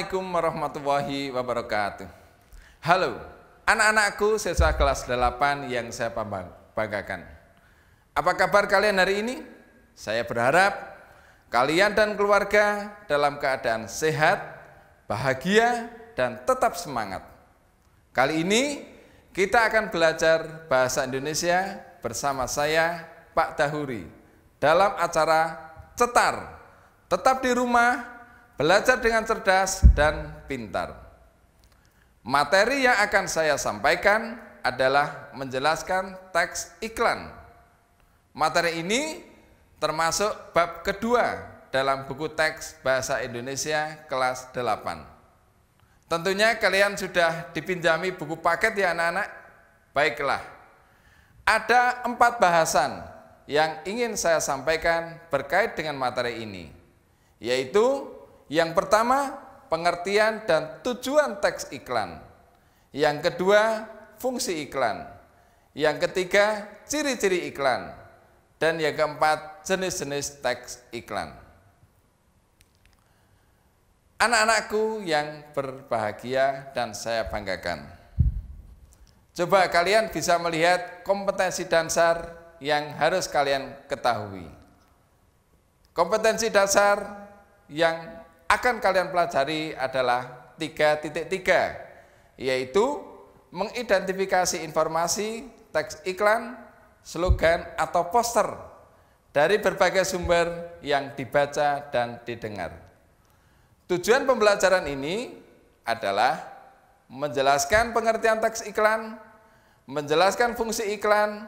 Assalamualaikum warahmatullahi wabarakatuh. Halo, anak-anakku siswa kelas 8 yang saya banggakan. Apa kabar kalian hari ini? Saya berharap kalian dan keluarga dalam keadaan sehat, bahagia, dan tetap semangat. Kali ini kita akan belajar bahasa Indonesia bersama saya, Pak Dahuri, dalam acara Cetar. Tetap di rumah, Belajar dengan cerdas dan pintar. Materi yang akan saya sampaikan adalah menjelaskan teks iklan. Materi ini termasuk bab kedua dalam buku teks Bahasa Indonesia kelas 8. Tentunya kalian sudah dipinjami buku paket ya anak-anak? Baiklah, ada empat bahasan yang ingin saya sampaikan berkait dengan materi ini, yaitu yang pertama, pengertian dan tujuan teks iklan. Yang kedua, fungsi iklan. Yang ketiga, ciri-ciri iklan. Dan yang keempat, jenis-jenis teks iklan. Anak-anakku yang berbahagia dan saya banggakan. Coba kalian bisa melihat kompetensi dasar yang harus kalian ketahui. Kompetensi dasar yang akan kalian pelajari adalah 3.3 yaitu mengidentifikasi informasi, teks iklan, slogan atau poster dari berbagai sumber yang dibaca dan didengar. Tujuan pembelajaran ini adalah menjelaskan pengertian teks iklan, menjelaskan fungsi iklan,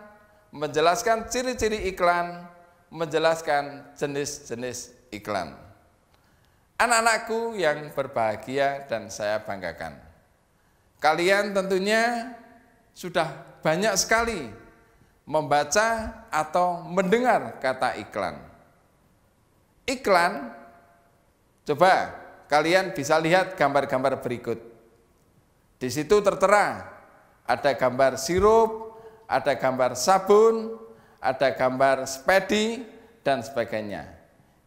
menjelaskan ciri-ciri iklan, menjelaskan jenis-jenis iklan anak-anakku yang berbahagia dan saya banggakan. Kalian tentunya sudah banyak sekali membaca atau mendengar kata iklan. Iklan, coba kalian bisa lihat gambar-gambar berikut. Di situ tertera ada gambar sirup, ada gambar sabun, ada gambar spedi, dan sebagainya.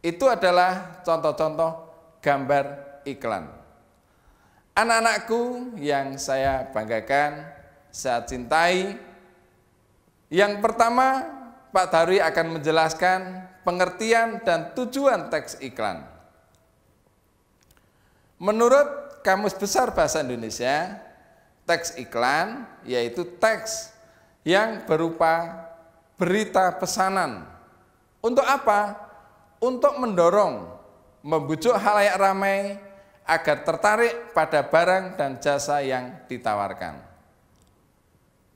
Itu adalah contoh-contoh gambar iklan. Anak-anakku yang saya banggakan, saya cintai. Yang pertama, Pak Dari akan menjelaskan pengertian dan tujuan teks iklan. Menurut Kamus Besar Bahasa Indonesia, teks iklan yaitu teks yang berupa berita pesanan. Untuk apa? Untuk mendorong membujuk halayak ramai agar tertarik pada barang dan jasa yang ditawarkan.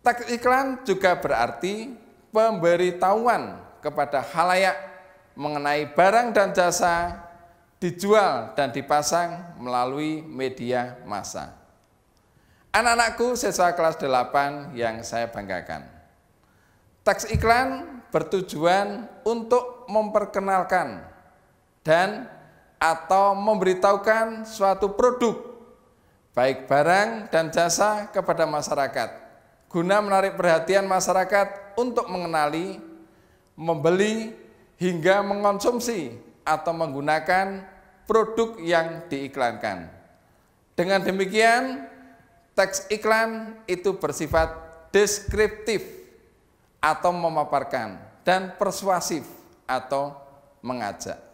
Teks iklan juga berarti pemberitahuan kepada halayak mengenai barang dan jasa dijual dan dipasang melalui media massa. Anak-anakku siswa kelas 8 yang saya banggakan. Teks iklan bertujuan untuk memperkenalkan dan atau memberitahukan suatu produk baik barang dan jasa kepada masyarakat guna menarik perhatian masyarakat untuk mengenali, membeli hingga mengonsumsi atau menggunakan produk yang diiklankan. Dengan demikian, teks iklan itu bersifat deskriptif atau memaparkan dan persuasif atau mengajak.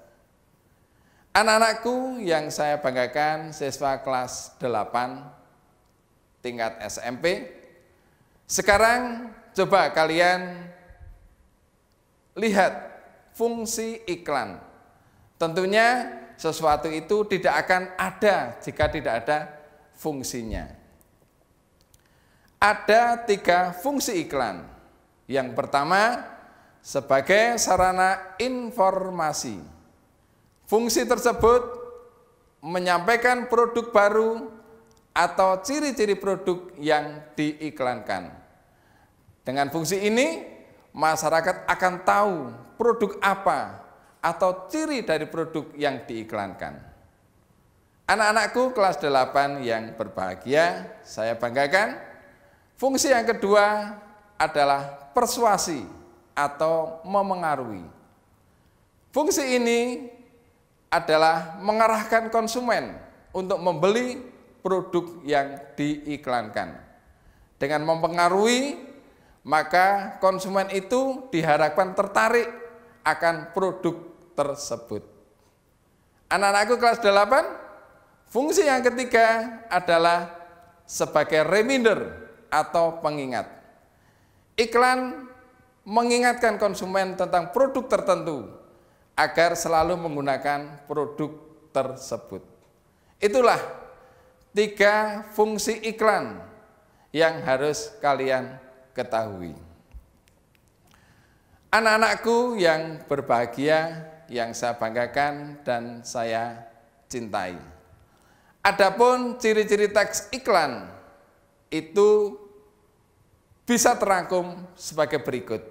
Anak-anakku yang saya banggakan siswa kelas 8 tingkat SMP. Sekarang coba kalian lihat fungsi iklan. Tentunya sesuatu itu tidak akan ada jika tidak ada fungsinya. Ada tiga fungsi iklan. Yang pertama, sebagai sarana informasi. Fungsi tersebut menyampaikan produk baru atau ciri-ciri produk yang diiklankan. Dengan fungsi ini, masyarakat akan tahu produk apa atau ciri dari produk yang diiklankan. Anak-anakku kelas 8 yang berbahagia, saya banggakan. Fungsi yang kedua adalah persuasi atau memengaruhi. Fungsi ini adalah mengarahkan konsumen untuk membeli produk yang diiklankan. Dengan mempengaruhi, maka konsumen itu diharapkan tertarik akan produk tersebut. Anak-anakku kelas 8, fungsi yang ketiga adalah sebagai reminder atau pengingat. Iklan mengingatkan konsumen tentang produk tertentu agar selalu menggunakan produk tersebut. Itulah tiga fungsi iklan yang harus kalian ketahui. Anak-anakku yang berbahagia, yang saya banggakan dan saya cintai. Adapun ciri-ciri teks iklan itu bisa terangkum sebagai berikut.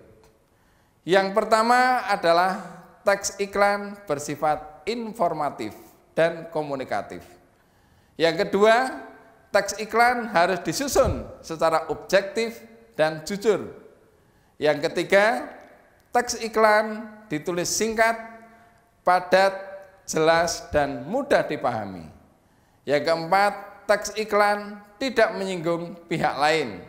Yang pertama adalah teks iklan bersifat informatif dan komunikatif. Yang kedua, teks iklan harus disusun secara objektif dan jujur. Yang ketiga, teks iklan ditulis singkat, padat, jelas, dan mudah dipahami. Yang keempat, teks iklan tidak menyinggung pihak lain.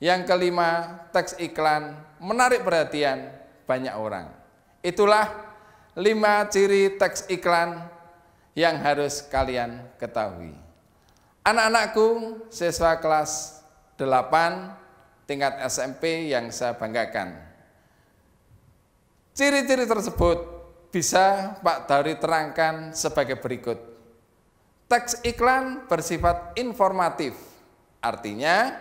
Yang kelima, teks iklan menarik perhatian banyak orang. Itulah lima ciri teks iklan yang harus kalian ketahui. Anak-anakku, siswa kelas 8 tingkat SMP yang saya banggakan. Ciri-ciri tersebut bisa Pak Dari terangkan sebagai berikut. Teks iklan bersifat informatif, artinya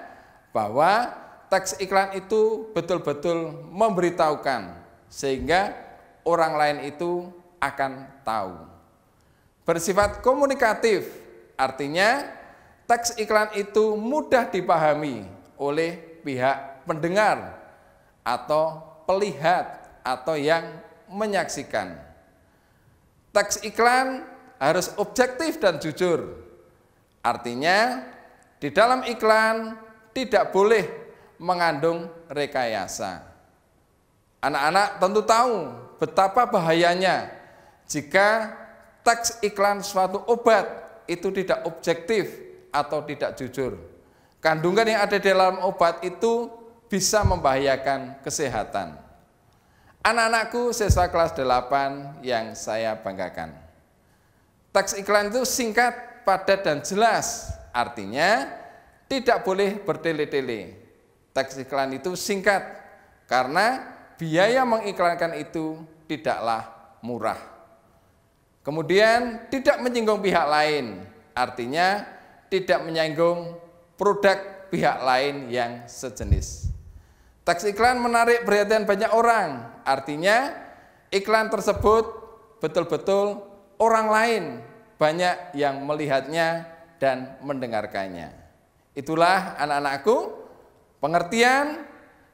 bahwa teks iklan itu betul-betul memberitahukan sehingga orang lain itu akan tahu. Bersifat komunikatif, artinya teks iklan itu mudah dipahami oleh pihak pendengar atau pelihat atau yang menyaksikan. Teks iklan harus objektif dan jujur. Artinya, di dalam iklan tidak boleh mengandung rekayasa. Anak-anak tentu tahu betapa bahayanya jika teks iklan suatu obat itu tidak objektif atau tidak jujur. Kandungan yang ada di dalam obat itu bisa membahayakan kesehatan. Anak-anakku siswa kelas 8 yang saya banggakan. Teks iklan itu singkat, padat, dan jelas. Artinya tidak boleh bertele-tele. Teks iklan itu singkat karena biaya mengiklankan itu tidaklah murah. Kemudian tidak menyinggung pihak lain, artinya tidak menyinggung produk pihak lain yang sejenis. Teks iklan menarik perhatian banyak orang, artinya iklan tersebut betul-betul orang lain banyak yang melihatnya dan mendengarkannya. Itulah anak-anakku pengertian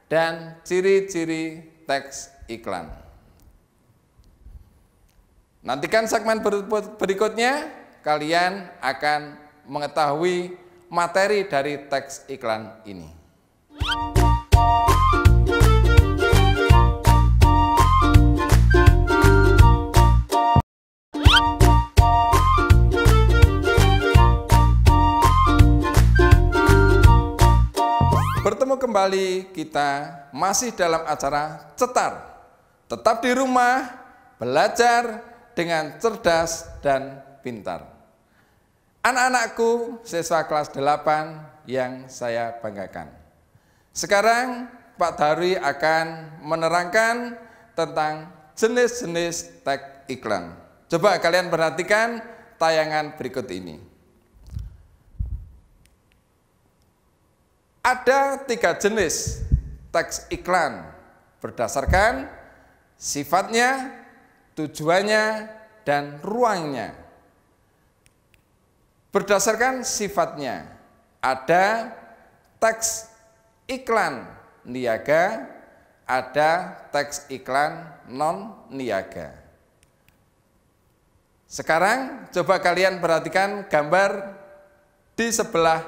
dan ciri-ciri teks iklan. Nantikan segmen berikutnya, kalian akan mengetahui materi dari teks iklan ini. Bertemu kembali kita masih dalam acara cetar. Tetap di rumah, belajar, dengan cerdas dan pintar. Anak-anakku siswa kelas 8 yang saya banggakan. Sekarang Pak Dari akan menerangkan tentang jenis-jenis tag iklan. Coba kalian perhatikan tayangan berikut ini. Ada tiga jenis teks iklan berdasarkan sifatnya, tujuannya, dan ruangnya. Berdasarkan sifatnya, ada teks iklan niaga, ada teks iklan non-niaga. Sekarang coba kalian perhatikan gambar di sebelah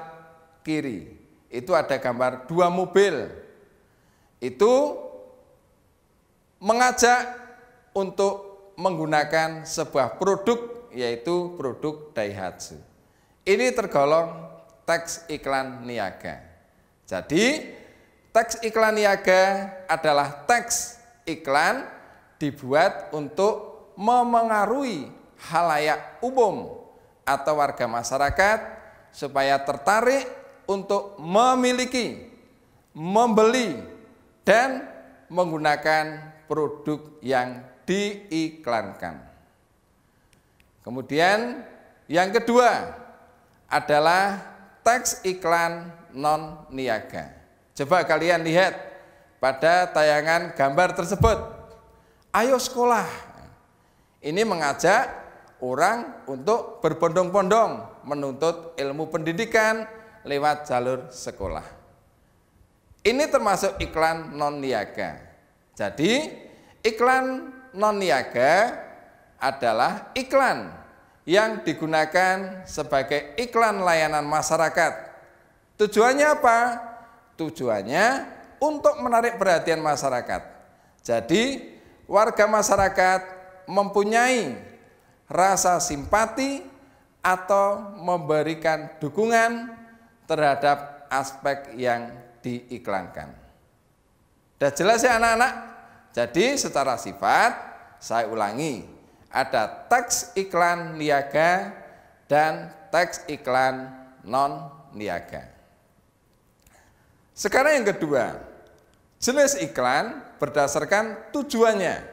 kiri. Itu ada gambar dua mobil. Itu mengajak untuk menggunakan sebuah produk yaitu produk Daihatsu. Ini tergolong teks iklan niaga. Jadi teks iklan niaga adalah teks iklan dibuat untuk memengaruhi halayak umum atau warga masyarakat supaya tertarik untuk memiliki, membeli, dan menggunakan produk yang diiklankan. Kemudian yang kedua adalah teks iklan non niaga. Coba kalian lihat pada tayangan gambar tersebut. Ayo sekolah. Ini mengajak orang untuk berbondong-bondong menuntut ilmu pendidikan lewat jalur sekolah. Ini termasuk iklan non niaga. Jadi iklan non niaga adalah iklan yang digunakan sebagai iklan layanan masyarakat. Tujuannya apa? Tujuannya untuk menarik perhatian masyarakat. Jadi, warga masyarakat mempunyai rasa simpati atau memberikan dukungan terhadap aspek yang diiklankan. Sudah jelas ya anak-anak? Jadi secara sifat saya ulangi, ada teks iklan niaga dan teks iklan non niaga. Sekarang yang kedua, jenis iklan berdasarkan tujuannya.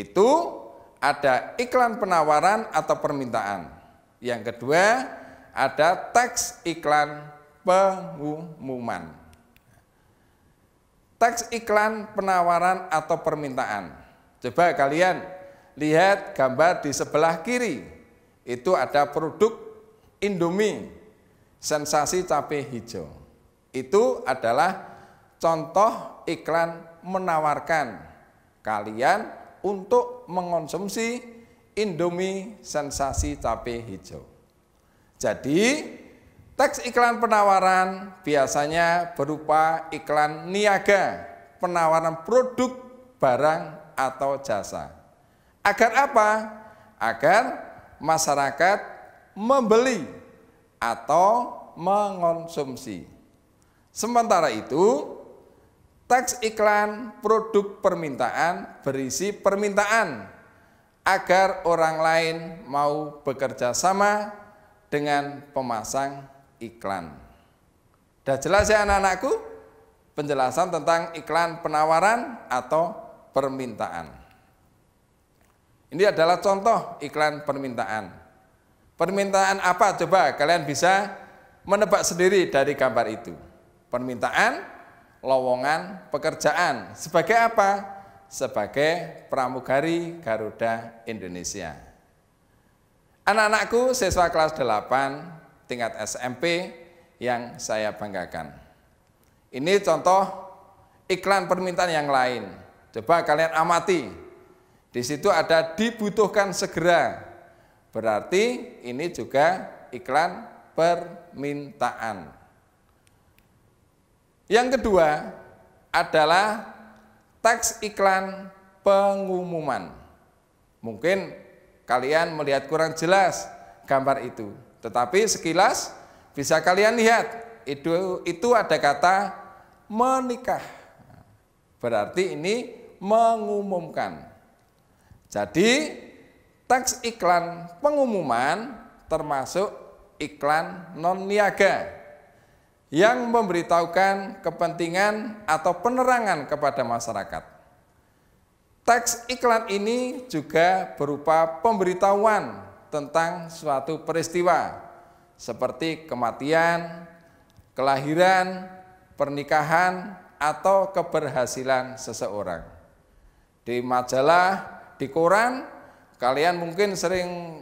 Itu ada iklan penawaran atau permintaan. Yang kedua, ada teks iklan pengumuman. Teks iklan penawaran atau permintaan. Coba kalian lihat gambar di sebelah kiri. Itu ada produk Indomie, sensasi cabai hijau. Itu adalah contoh iklan menawarkan kalian untuk mengonsumsi Indomie sensasi cabai hijau. Jadi, Teks iklan penawaran biasanya berupa iklan niaga, penawaran produk, barang, atau jasa. Agar apa? Agar masyarakat membeli atau mengonsumsi. Sementara itu, teks iklan produk permintaan berisi permintaan agar orang lain mau bekerja sama dengan pemasang iklan. Dah jelas ya anak-anakku? Penjelasan tentang iklan penawaran atau permintaan. Ini adalah contoh iklan permintaan. Permintaan apa? Coba kalian bisa menebak sendiri dari gambar itu. Permintaan, lowongan, pekerjaan. Sebagai apa? Sebagai pramugari Garuda Indonesia. Anak-anakku siswa kelas 8 tingkat SMP yang saya banggakan. Ini contoh iklan permintaan yang lain. Coba kalian amati. Di situ ada dibutuhkan segera. Berarti ini juga iklan permintaan. Yang kedua adalah teks iklan pengumuman. Mungkin kalian melihat kurang jelas gambar itu. Tetapi sekilas bisa kalian lihat itu itu ada kata menikah. Berarti ini mengumumkan. Jadi teks iklan pengumuman termasuk iklan non niaga yang memberitahukan kepentingan atau penerangan kepada masyarakat. Teks iklan ini juga berupa pemberitahuan tentang suatu peristiwa seperti kematian, kelahiran, pernikahan, atau keberhasilan seseorang. Di majalah, di koran, kalian mungkin sering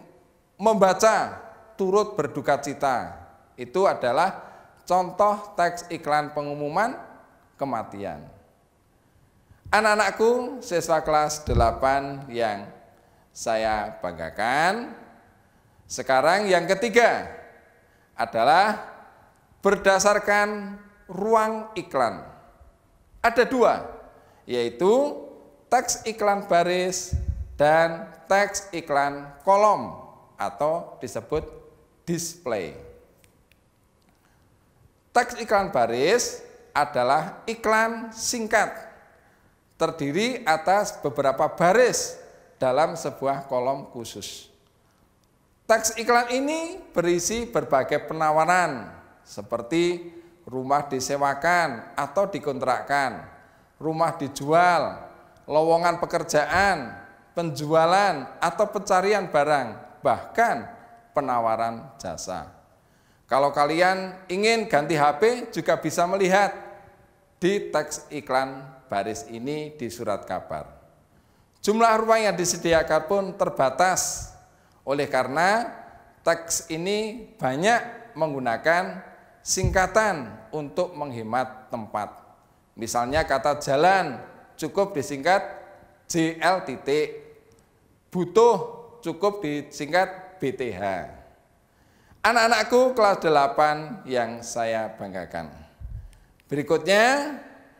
membaca turut berduka cita. Itu adalah contoh teks iklan pengumuman kematian. Anak-anakku, siswa kelas 8 yang saya banggakan, sekarang yang ketiga adalah berdasarkan ruang iklan. Ada dua, yaitu teks iklan baris dan teks iklan kolom atau disebut display. Teks iklan baris adalah iklan singkat, terdiri atas beberapa baris dalam sebuah kolom khusus. Teks iklan ini berisi berbagai penawaran seperti rumah disewakan atau dikontrakkan, rumah dijual, lowongan pekerjaan, penjualan atau pencarian barang, bahkan penawaran jasa. Kalau kalian ingin ganti HP juga bisa melihat di teks iklan baris ini di surat kabar. Jumlah ruang yang disediakan pun terbatas oleh karena teks ini banyak menggunakan singkatan untuk menghemat tempat. Misalnya kata jalan cukup disingkat JL titik. Butuh cukup disingkat BTH. Anak-anakku kelas 8 yang saya banggakan. Berikutnya,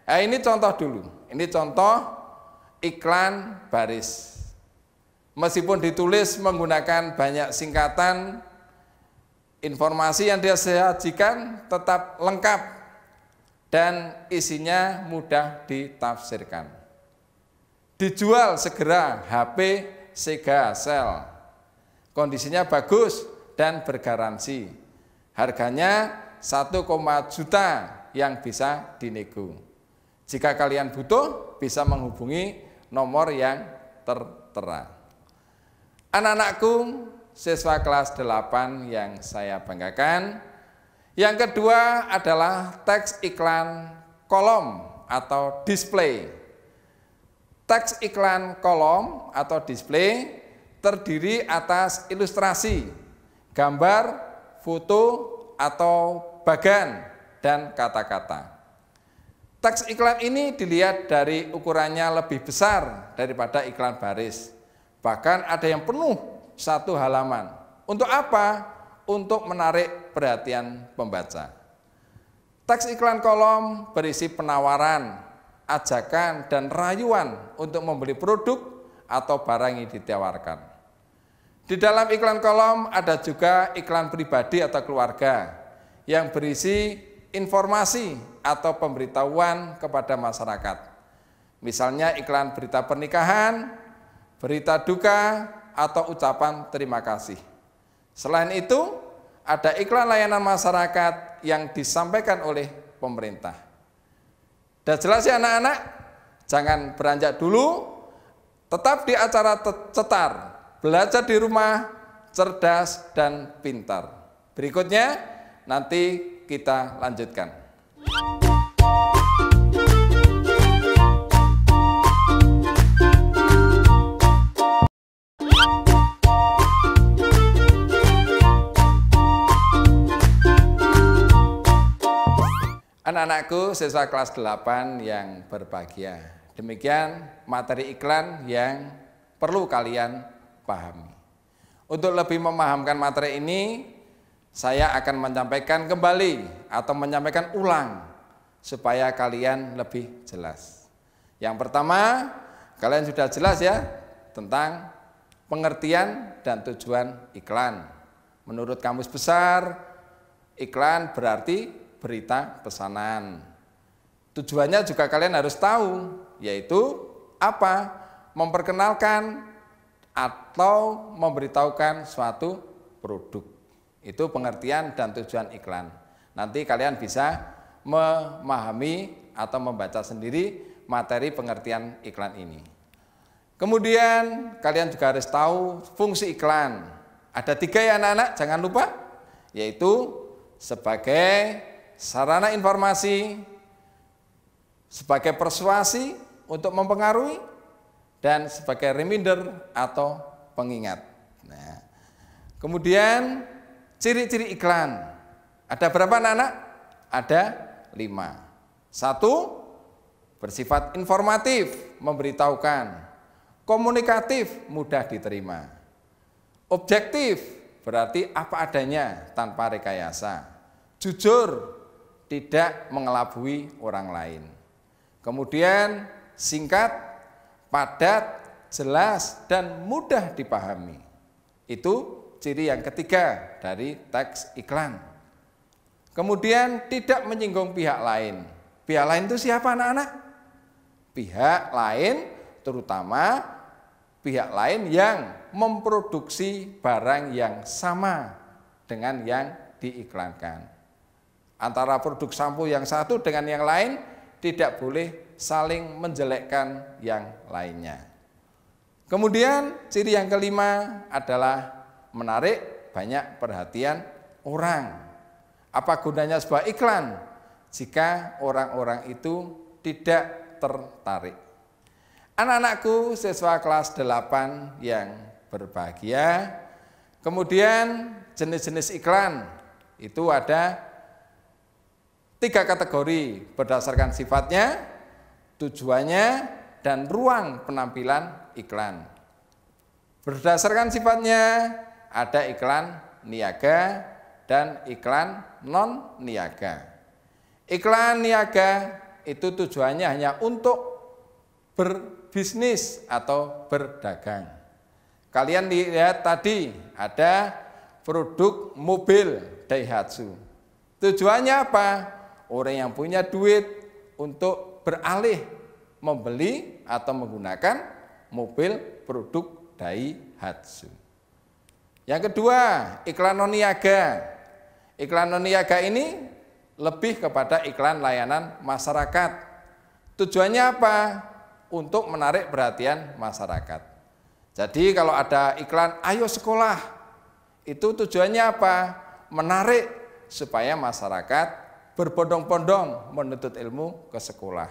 eh, ini contoh dulu. Ini contoh iklan baris. Meskipun ditulis menggunakan banyak singkatan, informasi yang dia sajikan tetap lengkap dan isinya mudah ditafsirkan. Dijual segera HP Sega Cell. Kondisinya bagus dan bergaransi. Harganya 1, juta yang bisa dinego. Jika kalian butuh, bisa menghubungi nomor yang tertera anak-anakku siswa kelas 8 yang saya banggakan. Yang kedua adalah teks iklan kolom atau display. Teks iklan kolom atau display terdiri atas ilustrasi, gambar, foto, atau bagan dan kata-kata. Teks iklan ini dilihat dari ukurannya lebih besar daripada iklan baris. Bahkan ada yang penuh satu halaman. Untuk apa? Untuk menarik perhatian pembaca. Teks iklan kolom berisi penawaran, ajakan, dan rayuan untuk membeli produk atau barang yang ditawarkan. Di dalam iklan kolom ada juga iklan pribadi atau keluarga yang berisi informasi atau pemberitahuan kepada masyarakat. Misalnya iklan berita pernikahan, berita duka atau ucapan terima kasih. Selain itu, ada iklan layanan masyarakat yang disampaikan oleh pemerintah. Dan jelas ya anak-anak, jangan beranjak dulu, tetap di acara cetar, belajar di rumah, cerdas dan pintar. Berikutnya nanti kita lanjutkan. anak-anakku siswa kelas 8 yang berbahagia. Demikian materi iklan yang perlu kalian pahami. Untuk lebih memahamkan materi ini, saya akan menyampaikan kembali atau menyampaikan ulang supaya kalian lebih jelas. Yang pertama, kalian sudah jelas ya tentang pengertian dan tujuan iklan. Menurut kamus besar, iklan berarti berita pesanan. Tujuannya juga kalian harus tahu, yaitu apa? Memperkenalkan atau memberitahukan suatu produk. Itu pengertian dan tujuan iklan. Nanti kalian bisa memahami atau membaca sendiri materi pengertian iklan ini. Kemudian kalian juga harus tahu fungsi iklan. Ada tiga ya anak-anak, jangan lupa, yaitu sebagai sarana informasi sebagai persuasi untuk mempengaruhi dan sebagai reminder atau pengingat. Nah, kemudian ciri-ciri iklan. Ada berapa anak-anak? Ada lima. Satu, bersifat informatif, memberitahukan. Komunikatif, mudah diterima. Objektif, berarti apa adanya tanpa rekayasa. Jujur, tidak mengelabui orang lain. Kemudian singkat, padat, jelas dan mudah dipahami. Itu ciri yang ketiga dari teks iklan. Kemudian tidak menyinggung pihak lain. Pihak lain itu siapa anak-anak? Pihak lain terutama pihak lain yang memproduksi barang yang sama dengan yang diiklankan. Antara produk sampo yang satu dengan yang lain tidak boleh saling menjelekkan yang lainnya. Kemudian ciri yang kelima adalah menarik banyak perhatian orang. Apa gunanya sebuah iklan jika orang-orang itu tidak tertarik? Anak-anakku siswa kelas 8 yang berbahagia. Kemudian jenis-jenis iklan itu ada tiga kategori berdasarkan sifatnya, tujuannya, dan ruang penampilan iklan. Berdasarkan sifatnya, ada iklan niaga dan iklan non-niaga. Iklan niaga itu tujuannya hanya untuk berbisnis atau berdagang. Kalian lihat tadi ada produk mobil Daihatsu. Tujuannya apa? orang yang punya duit untuk beralih membeli atau menggunakan mobil produk Daihatsu. Yang kedua, iklan noniaga. Iklan noniaga ini lebih kepada iklan layanan masyarakat. Tujuannya apa? Untuk menarik perhatian masyarakat. Jadi kalau ada iklan ayo sekolah, itu tujuannya apa? Menarik supaya masyarakat berbondong-bondong menuntut ilmu ke sekolah.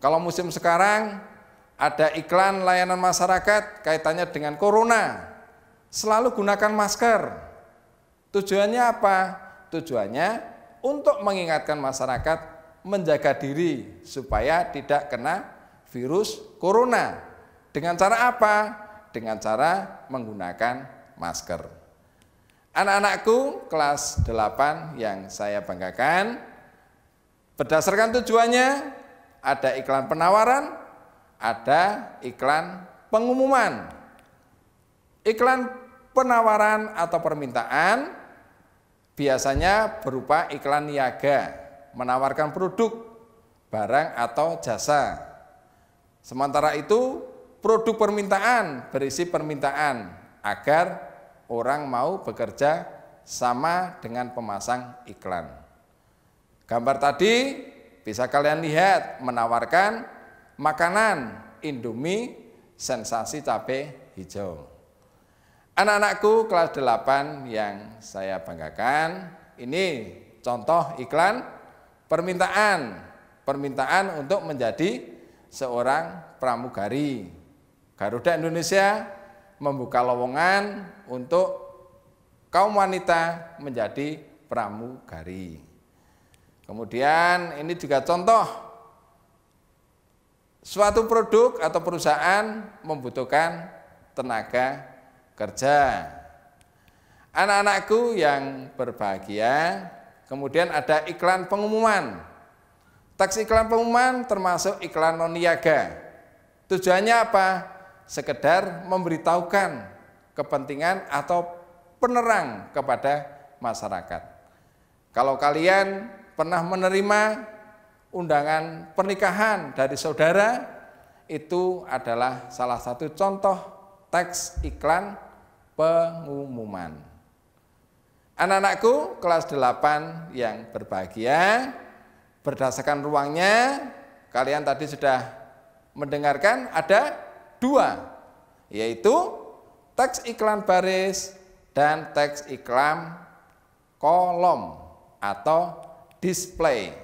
Kalau musim sekarang ada iklan layanan masyarakat kaitannya dengan corona. Selalu gunakan masker. Tujuannya apa? Tujuannya untuk mengingatkan masyarakat menjaga diri supaya tidak kena virus corona. Dengan cara apa? Dengan cara menggunakan masker. Anak-anakku kelas 8 yang saya banggakan berdasarkan tujuannya ada iklan penawaran, ada iklan pengumuman. Iklan penawaran atau permintaan biasanya berupa iklan niaga, menawarkan produk, barang atau jasa. Sementara itu, produk permintaan berisi permintaan agar orang mau bekerja sama dengan pemasang iklan. Gambar tadi bisa kalian lihat menawarkan makanan Indomie sensasi cabai hijau. Anak-anakku kelas 8 yang saya banggakan, ini contoh iklan permintaan, permintaan untuk menjadi seorang pramugari. Garuda Indonesia membuka lowongan untuk kaum wanita menjadi pramugari. Kemudian ini juga contoh suatu produk atau perusahaan membutuhkan tenaga kerja. Anak-anakku yang berbahagia, kemudian ada iklan pengumuman. Teks iklan pengumuman termasuk iklan non niaga. Tujuannya apa? sekedar memberitahukan kepentingan atau penerang kepada masyarakat. Kalau kalian pernah menerima undangan pernikahan dari saudara, itu adalah salah satu contoh teks iklan pengumuman. Anak-anakku kelas 8 yang berbahagia, berdasarkan ruangnya, kalian tadi sudah mendengarkan ada dua, yaitu teks iklan baris dan teks iklan kolom atau display.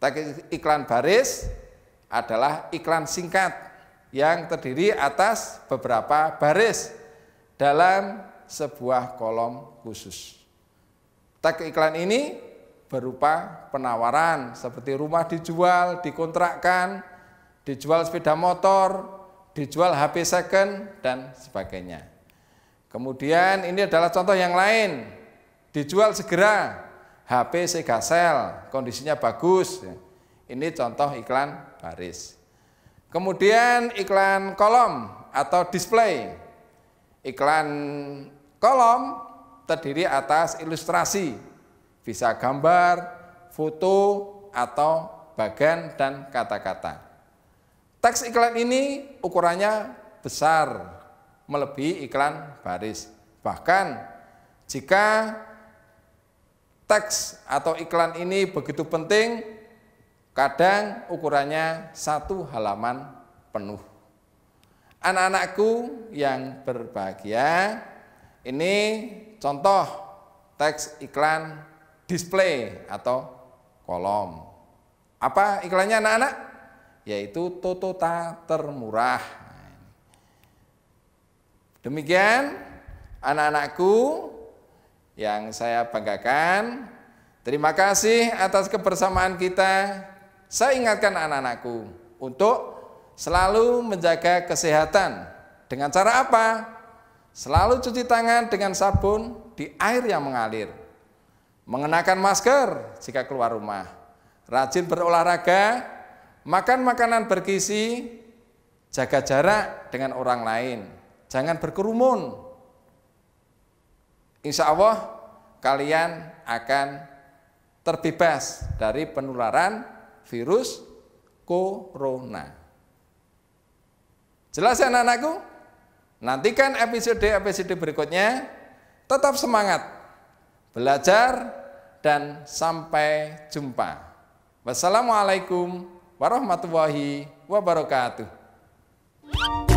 Teks iklan baris adalah iklan singkat yang terdiri atas beberapa baris dalam sebuah kolom khusus. Teks iklan ini berupa penawaran seperti rumah dijual, dikontrakkan, dijual sepeda motor, dijual HP second dan sebagainya. Kemudian ini adalah contoh yang lain, dijual segera HP Sega Cell, kondisinya bagus. Ini contoh iklan baris. Kemudian iklan kolom atau display. Iklan kolom terdiri atas ilustrasi, bisa gambar, foto, atau bagan dan kata-kata. Teks iklan ini ukurannya besar, melebihi iklan baris. Bahkan jika teks atau iklan ini begitu penting, kadang ukurannya satu halaman penuh. Anak-anakku yang berbahagia, ini contoh teks iklan display atau kolom. Apa iklannya anak-anak? yaitu Totota termurah. Demikian anak-anakku yang saya banggakan. Terima kasih atas kebersamaan kita. Saya ingatkan anak-anakku untuk selalu menjaga kesehatan. Dengan cara apa? Selalu cuci tangan dengan sabun di air yang mengalir. Mengenakan masker jika keluar rumah. Rajin berolahraga makan makanan bergizi, jaga jarak dengan orang lain, jangan berkerumun. Insya Allah kalian akan terbebas dari penularan virus corona. Jelas ya anak-anakku? Nantikan episode-episode berikutnya. Tetap semangat, belajar, dan sampai jumpa. Wassalamualaikum warahmatullahi wabarakatuh.